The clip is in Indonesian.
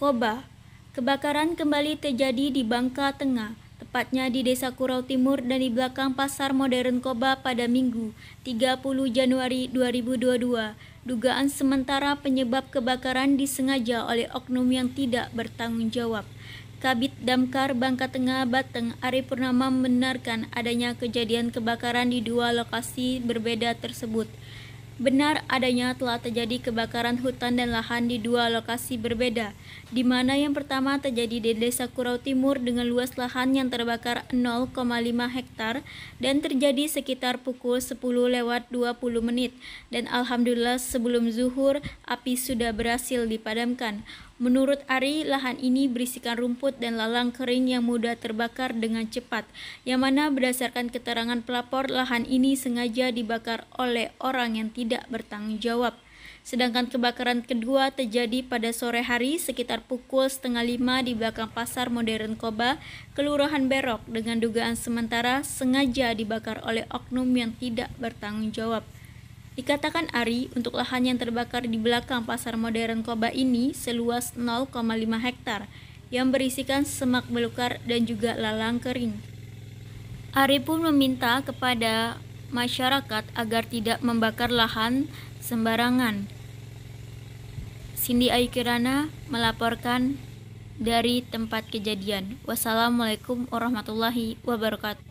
Koba. Kebakaran kembali terjadi di Bangka Tengah, tepatnya di Desa Kurau Timur dan di belakang Pasar Modern Koba pada Minggu, 30 Januari 2022. Dugaan sementara penyebab kebakaran disengaja oleh oknum yang tidak bertanggung jawab. Kabit Damkar Bangka Tengah Bateng Ari Purnama membenarkan adanya kejadian kebakaran di dua lokasi berbeda tersebut. Benar adanya telah terjadi kebakaran hutan dan lahan di dua lokasi berbeda, di mana yang pertama terjadi di Desa Kurau Timur dengan luas lahan yang terbakar 0,5 hektar dan terjadi sekitar pukul 10 lewat 20 menit. Dan alhamdulillah sebelum zuhur api sudah berhasil dipadamkan. Menurut Ari, lahan ini berisikan rumput dan lalang kering yang mudah terbakar dengan cepat, yang mana berdasarkan keterangan pelapor, lahan ini sengaja dibakar oleh orang yang tidak bertanggung jawab. Sedangkan kebakaran kedua terjadi pada sore hari sekitar pukul setengah lima di belakang pasar modern Koba, Kelurahan Berok dengan dugaan sementara sengaja dibakar oleh oknum yang tidak bertanggung jawab. Dikatakan Ari, untuk lahan yang terbakar di belakang pasar modern Koba ini seluas 0,5 hektar yang berisikan semak belukar dan juga lalang kering. Ari pun meminta kepada masyarakat agar tidak membakar lahan sembarangan. Cindy Ayukirana melaporkan dari tempat kejadian. Wassalamualaikum warahmatullahi wabarakatuh.